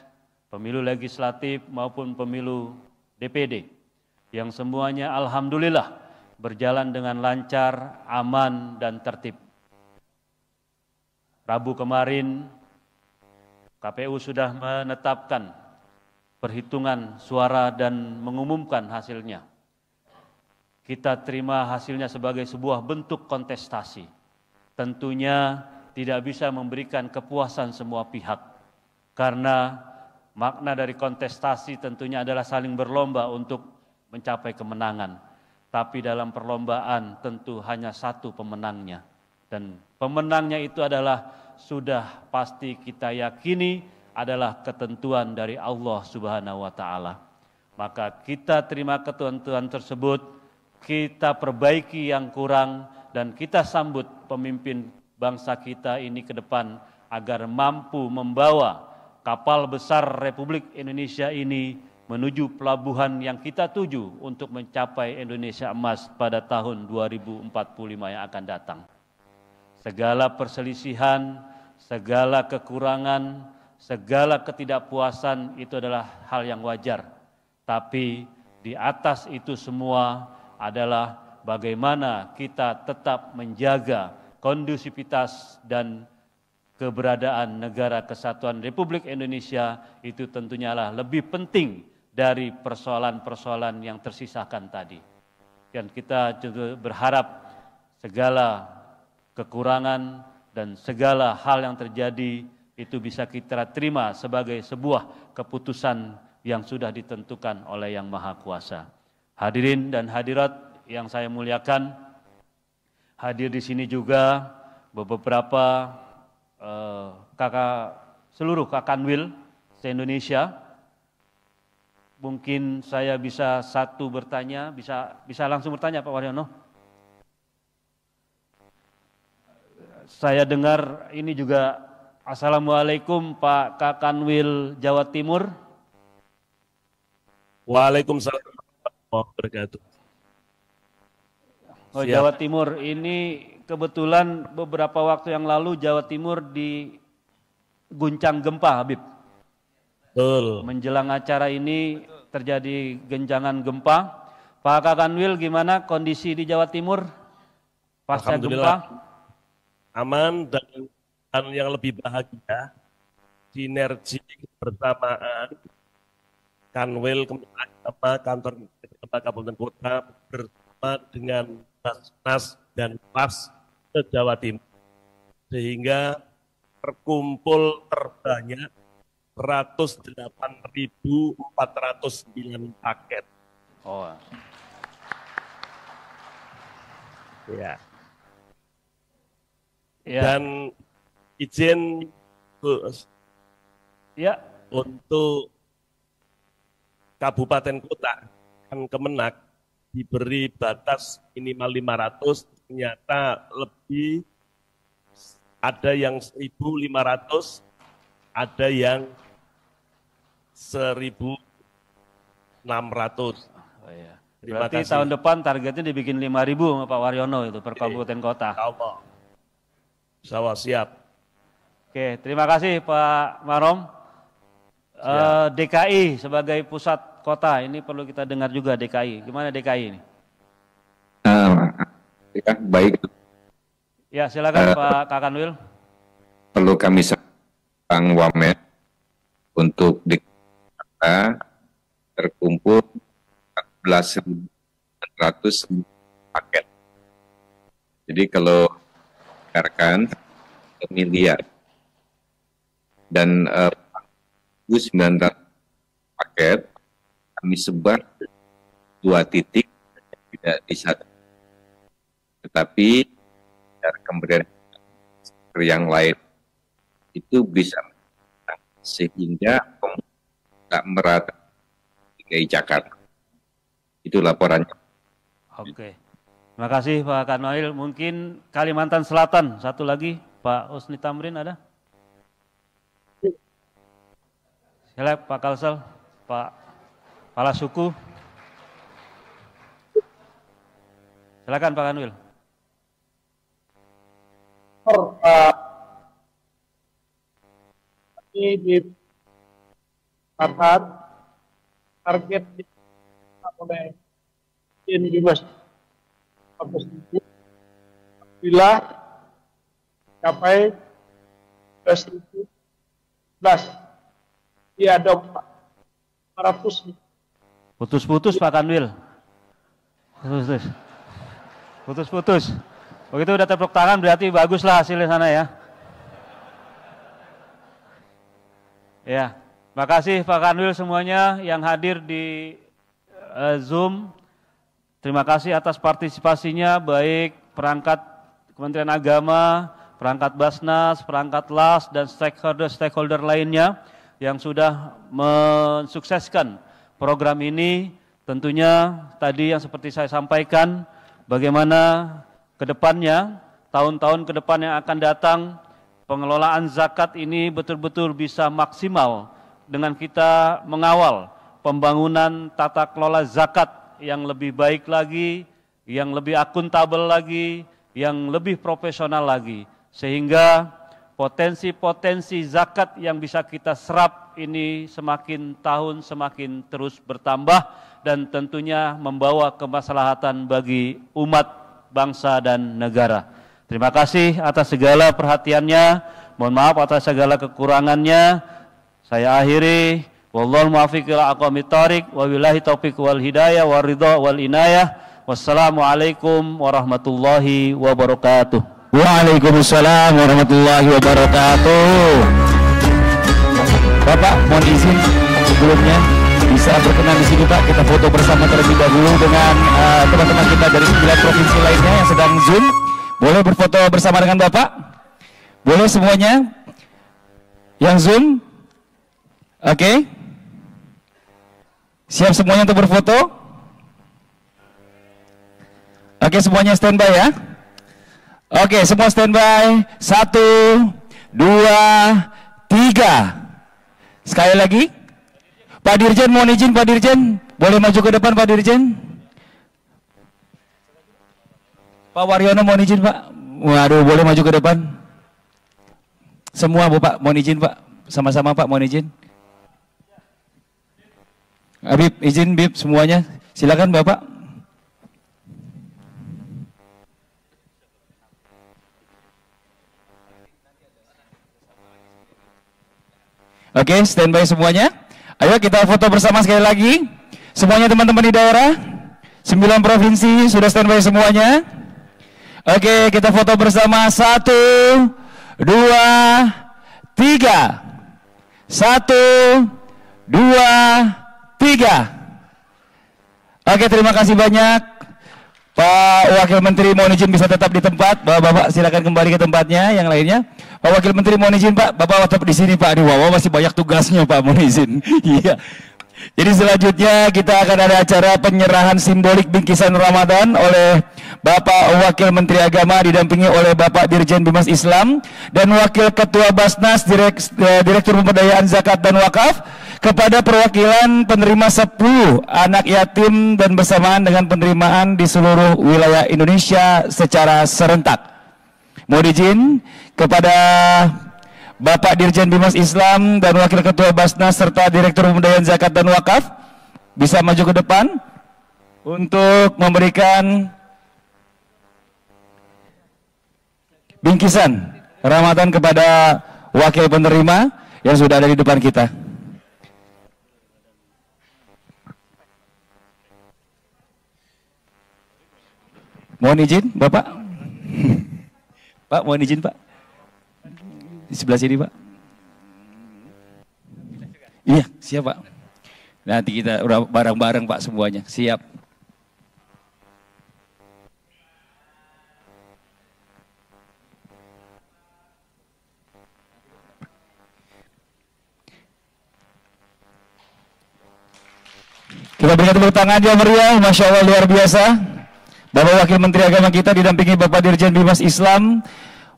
pemilu legislatif maupun pemilu DPD, yang semuanya alhamdulillah berjalan dengan lancar, aman, dan tertib. Rabu kemarin, KPU sudah menetapkan perhitungan suara dan mengumumkan hasilnya. Kita terima hasilnya sebagai sebuah bentuk kontestasi. Tentunya tidak bisa memberikan kepuasan semua pihak. Karena makna dari kontestasi tentunya adalah saling berlomba untuk mencapai kemenangan. Tapi dalam perlombaan tentu hanya satu pemenangnya. Dan pemenangnya itu adalah sudah pasti kita yakini adalah ketentuan dari Allah Subhanahu wa taala. Maka kita terima ketentuan tersebut, kita perbaiki yang kurang dan kita sambut pemimpin bangsa kita ini ke depan agar mampu membawa kapal besar Republik Indonesia ini menuju pelabuhan yang kita tuju untuk mencapai Indonesia emas pada tahun 2045 yang akan datang. Segala perselisihan, segala kekurangan, segala ketidakpuasan itu adalah hal yang wajar. Tapi di atas itu semua adalah bagaimana kita tetap menjaga kondusivitas dan keberadaan negara kesatuan Republik Indonesia itu tentunya lah lebih penting dari persoalan-persoalan yang tersisakan tadi. Dan kita juga berharap segala kekurangan dan segala hal yang terjadi itu bisa kita terima sebagai sebuah keputusan yang sudah ditentukan oleh Yang Maha Kuasa. Hadirin dan hadirat yang saya muliakan, hadir di sini juga beberapa uh, kakak seluruh kakanwil se-Indonesia. Mungkin saya bisa satu bertanya, bisa bisa langsung bertanya Pak Waryono. Saya dengar ini juga Assalamualaikum Pak Kakanwil Jawa Timur. Waalaikumsalam warahmatullahi wabarakatuh. Oh, Jawa Timur ini kebetulan beberapa waktu yang lalu Jawa Timur diguncang gempa, Habib. Betul. Menjelang acara ini Betul. terjadi genjangan gempa. Pak Kakanwil, gimana kondisi di Jawa Timur pasca gempa? Aman dan yang lebih bahagia, sinergi bersamaan Kanwil sama kantor Kabupaten Kota bersama dengan Nas dan Pas se-Jawa Timur. Sehingga terkumpul terbanyak 108.409 paket. Oh. Ya. ya. Dan izin Bu ya. untuk kabupaten kota kan Kemenak diberi batas minimal 500 ternyata lebih ada yang 1500 ada yang 1600 oh, iya. Berarti kasih. tahun depan targetnya dibikin 5000 Pak Waryono itu per iya. kabupaten kota. Insyaallah. siap. Oke, terima kasih Pak Marom. Siap. Eh, DKI sebagai pusat kota ini perlu kita dengar juga DKI. Gimana DKI ini? Uh, ya, baik. Ya, silakan uh, Pak Kakanwil. Perlu kami sang Wamen untuk di terkumpul 14.100 paket. Jadi kalau rekan miliar dan uh, eh, 900 paket kami sebar dua titik tidak di satu tetapi dari kemudian yang lain itu bisa sehingga tak merata DKI Jakarta itu laporannya oke terima kasih Pak Kanoil mungkin Kalimantan Selatan satu lagi Pak Usni Tamrin ada Silakan Pak Kalsel Pak kepala suku. Silakan Pak Kanwil. Eh, ini di target oleh bila capai 11.000 iya, diadopsi Putus-putus Pak Kanwil. Putus-putus. Putus-putus. Begitu udah tepuk tangan berarti bagus lah hasilnya sana ya. Ya, makasih Pak Kanwil semuanya yang hadir di uh, Zoom. Terima kasih atas partisipasinya baik perangkat Kementerian Agama, perangkat Basnas, perangkat LAS, dan stakeholder-stakeholder lainnya yang sudah mensukseskan program ini tentunya tadi yang seperti saya sampaikan, bagaimana kedepannya tahun-tahun ke depan yang akan datang, pengelolaan zakat ini betul-betul bisa maksimal dengan kita mengawal pembangunan tata kelola zakat yang lebih baik lagi, yang lebih akuntabel lagi, yang lebih profesional lagi. Sehingga potensi-potensi zakat yang bisa kita serap ini semakin tahun semakin terus bertambah dan tentunya membawa kemaslahatan bagi umat, bangsa dan negara. Terima kasih atas segala perhatiannya. Mohon maaf atas segala kekurangannya. Saya akhiri wallahul muwaffiq ila aqwamit wa billahi taufiq wal hidayah wa ridha wal inayah. Wassalamualaikum warahmatullahi wabarakatuh. Waalaikumsalam warahmatullahi wabarakatuh. Bapak mohon izin sebelumnya bisa berkenan di sini Pak kita foto bersama terlebih dahulu dengan eh, teman-teman uh, kita dari 9 provinsi lainnya yang sedang Zoom. Boleh berfoto bersama dengan Bapak? Boleh semuanya? Yang Zoom? Oke. Okay. Siap semuanya untuk berfoto? Oke, okay, semuanya standby ya. Oke, okay, semua standby. Satu, dua, tiga. Sekali lagi. Pak Dirjen mohon izin Pak Dirjen, boleh maju ke depan Pak Dirjen? Pak Waryono mohon izin Pak. Waduh, boleh maju ke depan. Semua bapak mau mohon izin Pak. Sama-sama Pak, mohon izin. Habib, izin Bib semuanya. Silakan Bapak. Oke, okay, standby semuanya. Ayo kita foto bersama sekali lagi. Semuanya teman-teman di daerah. 9 provinsi sudah standby semuanya. Oke, okay, kita foto bersama. Satu, dua, tiga. Satu, dua, tiga. Oke, terima kasih banyak. Pak Wakil Menteri mohon izin bisa tetap di tempat. Bapak-bapak silakan kembali ke tempatnya yang lainnya. Pak Wakil Menteri mohon izin Pak, Bapak tetap di sini Pak, di Wawa masih banyak tugasnya Pak, mohon izin. Iya. Jadi selanjutnya kita akan ada acara penyerahan simbolik bingkisan Ramadan oleh Bapak Wakil Menteri Agama didampingi oleh Bapak Dirjen Bimas Islam dan Wakil Ketua Basnas eh, Direktur Pemberdayaan Zakat dan Wakaf kepada perwakilan penerima 10 anak yatim dan bersamaan dengan penerimaan di seluruh wilayah Indonesia secara serentak. Mohon izin kepada Bapak Dirjen Bimas Islam dan Wakil Ketua Basnas serta Direktur Pemberdayaan Zakat dan Wakaf bisa maju ke depan untuk memberikan bingkisan ramadan kepada wakil penerima yang sudah ada di depan kita. Mohon izin, Bapak. Pak, mohon izin Pak. Di sebelah sini Pak. Iya, siap Pak. Nanti kita bareng-bareng Pak semuanya, siap. Kita berikan tepuk tangan yang meriah, Masya Allah luar biasa. Bapak Wakil Menteri Agama kita didampingi Bapak Dirjen Bimas Islam,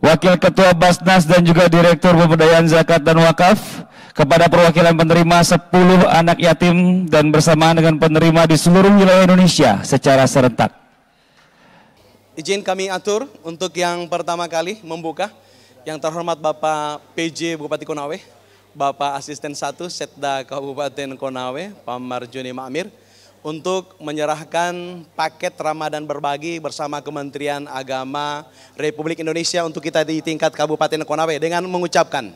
Wakil Ketua Basnas dan juga Direktur Pemberdayaan Zakat dan Wakaf, kepada perwakilan penerima 10 anak yatim dan bersamaan dengan penerima di seluruh wilayah Indonesia secara serentak. Izin kami atur untuk yang pertama kali membuka yang terhormat Bapak PJ Bupati Konawe, Bapak Asisten 1 Setda Kabupaten Konawe, Pak Marjuni Ma untuk menyerahkan paket Ramadan berbagi bersama Kementerian Agama Republik Indonesia untuk kita di tingkat Kabupaten Konawe dengan mengucapkan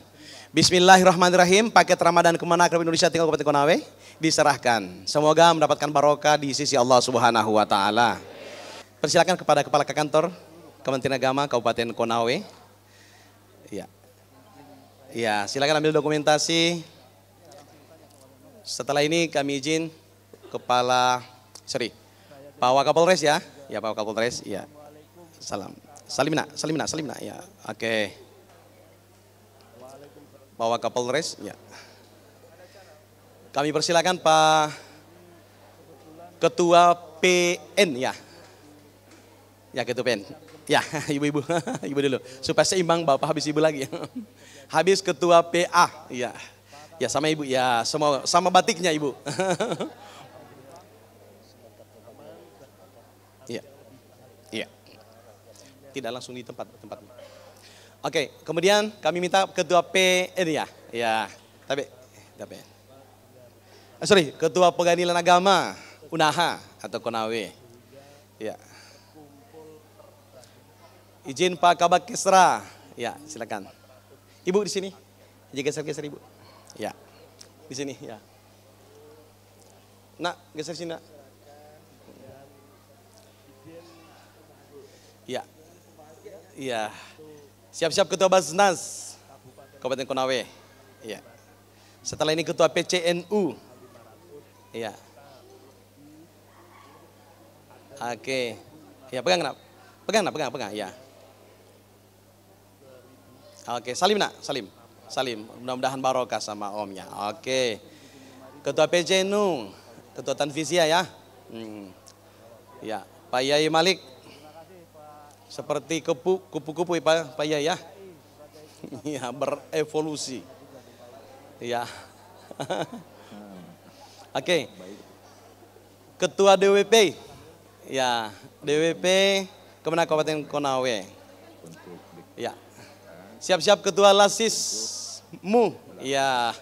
Bismillahirrahmanirrahim paket Ramadan Kemenag Republik Indonesia tingkat Kabupaten Konawe diserahkan. Semoga mendapatkan barokah di sisi Allah Subhanahu wa taala. Persilakan kepada kepala kantor Kementerian Agama Kabupaten Konawe. Ya. Ya, silakan ambil dokumentasi. Setelah ini kami izin Kepala Seri, Pak Wakapolres ya, ya Pak Wakapolres, ya. Salam, salimina, salimina, salimina, ya. Oke. Okay. Pak Wakapolres, ya. Kami persilakan Pak Ketua PN ya. Ya Ketua PN. Ya, ibu-ibu, ibu dulu. Supaya seimbang Bapak habis ibu lagi. habis Ketua PA, ya. Ya sama ibu, ya semua sama batiknya ibu. tidak langsung di tempat tempatnya. Oke, kemudian kami minta ketua P eh, ini ya, ya, tapi, tapi, eh, sorry, ketua pengadilan agama Unaha atau Konawe, ya. Izin Pak Kabak Kesra, ya silakan. Ibu di sini, jaga servis geser ibu, ya, di sini ya. Nak geser sini nak. Ya, Iya. Siap-siap Ketua Basnas Kabupaten Konawe. Iya. Setelah ini Ketua PCNU. Iya. Oke. Iya pegang nak. Pegang nak, pegang, pegang. Iya. Oke, salim nak, salim. Salim, mudah-mudahan barokah sama omnya. Oke. Ketua PCNU, Ketua Tanfisia ya. Hmm. Ya, Pak Yai Malik. Seperti kupu, kupu-kupu ya, Pak, Pak ya. Ya, berevolusi. Ya. Oke. Okay. Ketua DWP. Ya, DWP Kemenang Kabupaten Konawe. Ya. Siap-siap ketua LASISmu. Ya.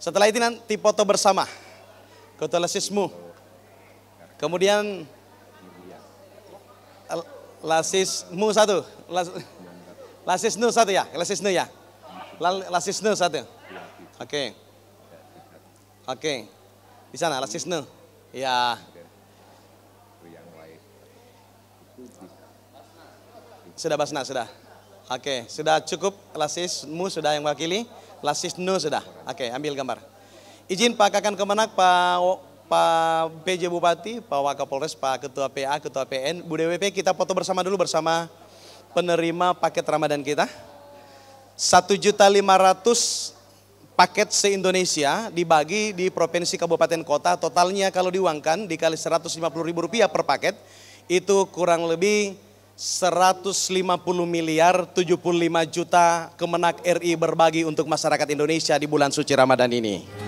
Setelah itu nanti foto bersama. Ketua LASISmu. Kemudian Lasis Lasismu satu. Las, nu satu ya, Lasis nu ya. Lasis nu satu. Oke. Okay. Oke. Okay. Di sana Lasis nu, Ya. Sudah basna, sudah. Oke, okay. sudah cukup Lasis mu sudah yang wakili, nu sudah. Oke, okay, ambil gambar. Izin Pak Kakan Kemenak, Pak Pak PJ Bupati, Pak Wakapolres, Pak Ketua PA, Ketua PN, Bu DWP kita foto bersama dulu bersama penerima paket Ramadan kita. 1.500 paket se-Indonesia dibagi di provinsi kabupaten kota totalnya kalau diuangkan dikali rp ribu rupiah per paket itu kurang lebih 150 miliar 75 juta kemenak RI berbagi untuk masyarakat Indonesia di bulan suci Ramadan ini.